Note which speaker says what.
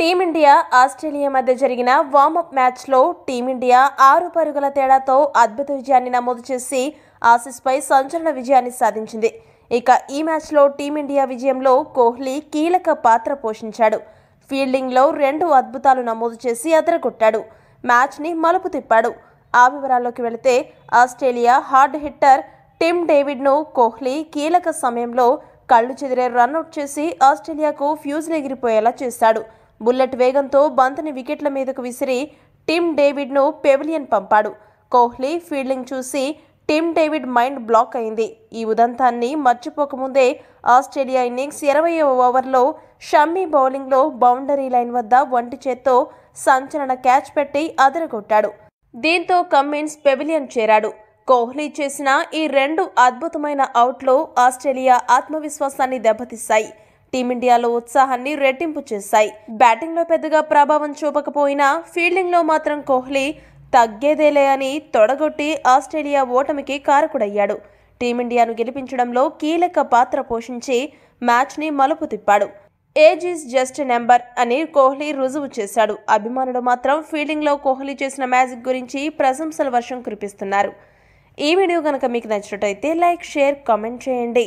Speaker 1: team India Australia మధ్య జరిగిన warm up మ్యాచ్లో టీమిండియా ఆరు పరుగుల తేడాతో అద్భుత విజయాన్ని నమోదు చేసి ఆసిస్పై సంచలన విజయాన్ని సాధించింది ఇక ఈ మ్యాచ్లో టీమిండియా విజయంలో కోహ్లీ కీలక పాత్ర పోషించాడు ఫీల్డింగ్లో రెండు అద్భుతాలు నమోదు చేసి అదరగొట్టాడు మ్యాచ్ని మలుపు తిప్పాడు ఆ వివరాల్లోకి వెళితే ఆస్ట్రేలియా హార్డ్ హిట్టర్ టిమ్ డేవిడ్ను కోహ్లీ కీలక సమయంలో కళ్ళు చెదిరే రన్అట్ చేసి ఆస్ట్రేలియాకు ఫ్యూజ్ ఎగిరిపోయేలా చేశాడు బుల్లెట్ వేగంతో బంతిని వికెట్ల మీదకు విసిరి టిమ్ డేవిడ్ను పెవిలియన్ పంపాడు కోహ్లీ ఫీల్డింగ్ చూసి టిమ్ డేవిడ్ మైండ్ బ్లాక్ అయింది ఈ ఉదంతాన్ని మర్చిపోకముందే ఆస్ట్రేలియా ఇన్నింగ్స్ ఇరవై ఓవర్లో షమ్మీ బౌలింగ్లో బౌండరీ లైన్ వద్ద ఒంటి చేత్తో సంచలన క్యాచ్ పెట్టి అదరగొట్టాడు దీంతో కమ్మిన్స్ పెవిలియన్ చేరాడు కోహ్లీ చేసిన ఈ రెండు అద్భుతమైన అవుట్లు ఆస్ట్రేలియా ఆత్మవిశ్వాసాన్ని దెబ్బతీశాయి టీమిండియాలో ఉత్సాహాన్ని రెట్టింపు చేశాయి బ్యాటింగ్లో పెద్దగా ప్రభావం చూపకపోయినా ఫీల్డింగ్లో మాత్రం కోహ్లీ తగ్గేదేలే అని తొడగొట్టి ఆస్ట్రేలియా ఓటమికి కారకుడయ్యాడు టీమిండియాను గెలిపించడంలో కీలక పాత్ర పోషించి మ్యాచ్ని మలుపు తిప్పాడు ఏజ్ ఈజ్ జస్ట్ నెంబర్ అని కోహ్లీ రుజువు చేశాడు అభిమానులు మాత్రం ఫీల్డింగ్లో కోహ్లీ చేసిన మ్యాజిక్ గురించి ప్రశంసల వర్షం కురిపిస్తున్నారు ఈ వీడియో కనుక మీకు నచ్చినట్టయితే లైక్ షేర్ కామెంట్ చేయండి